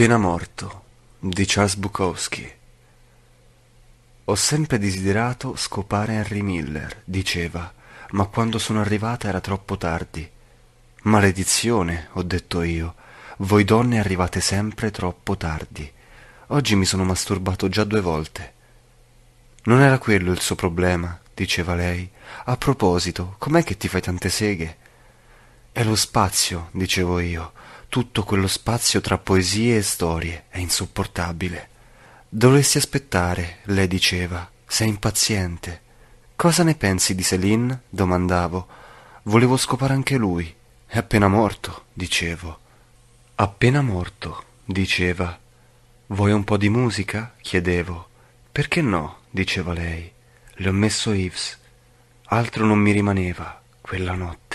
appena morto di Charles Bukowski. Ho sempre desiderato scopare Henry Miller, diceva, ma quando sono arrivata era troppo tardi. Maledizione, ho detto io, voi donne arrivate sempre troppo tardi. Oggi mi sono masturbato già due volte. Non era quello il suo problema, diceva lei. A proposito, com'è che ti fai tante seghe? È lo spazio, dicevo io tutto quello spazio tra poesie e storie è insopportabile. Dovresti aspettare, lei diceva, sei impaziente. Cosa ne pensi di Selin? domandavo. Volevo scopare anche lui. È appena morto, dicevo. Appena morto, diceva. Vuoi un po' di musica? chiedevo. Perché no? diceva lei. Le ho messo Yves. Altro non mi rimaneva quella notte.